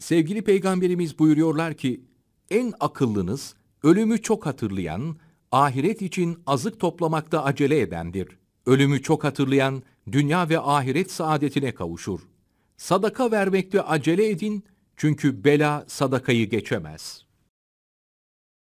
Sevgili peygamberimiz buyuruyorlar ki, en akıllınız ölümü çok hatırlayan, ahiret için azık toplamakta acele edendir. Ölümü çok hatırlayan, dünya ve ahiret saadetine kavuşur. Sadaka vermekte acele edin, çünkü bela sadakayı geçemez.''